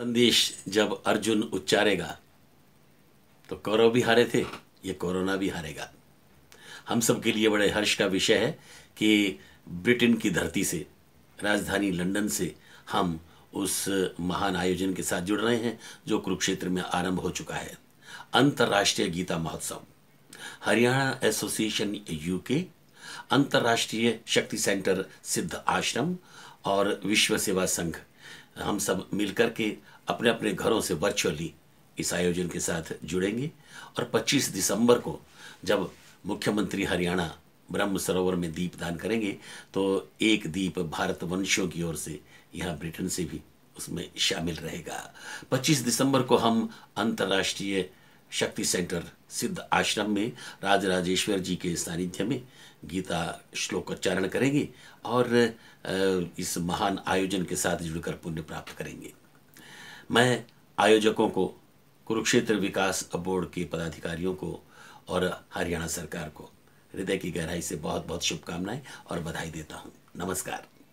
संदेश जब अर्जुन उच्चारेगा तो कौरव भी हारे थे ये कोरोना भी हारेगा हम सब के लिए बड़े हर्ष का विषय है कि ब्रिटेन की धरती से राजधानी लंदन से हम उस महान आयोजन के साथ जुड़ रहे हैं जो कुरुक्षेत्र में आरंभ हो चुका है अंतर्राष्ट्रीय गीता महोत्सव हरियाणा एसोसिएशन यूके अंतर्राष्ट्रीय शक्ति सेंटर सिद्ध आश्रम और विश्व सेवा संघ हम सब मिलकर के अपने अपने घरों से वर्चुअली इस आयोजन के साथ जुड़ेंगे और 25 दिसंबर को जब मुख्यमंत्री हरियाणा ब्रह्म सरोवर में दीप दान करेंगे तो एक दीप भारत वंशियों की ओर से यहाँ ब्रिटेन से भी उसमें शामिल रहेगा 25 दिसंबर को हम अंतर्राष्ट्रीय शक्ति सेंटर सिद्ध आश्रम में राजराजेश्वर जी के सानिध्य में गीता श्लोक उच्चारण करेंगे और इस महान आयोजन के साथ जुड़कर पुण्य प्राप्त करेंगे मैं आयोजकों को कुरुक्षेत्र विकास बोर्ड के पदाधिकारियों को और हरियाणा सरकार को हृदय की गहराई से बहुत बहुत शुभकामनाएं और बधाई देता हूँ नमस्कार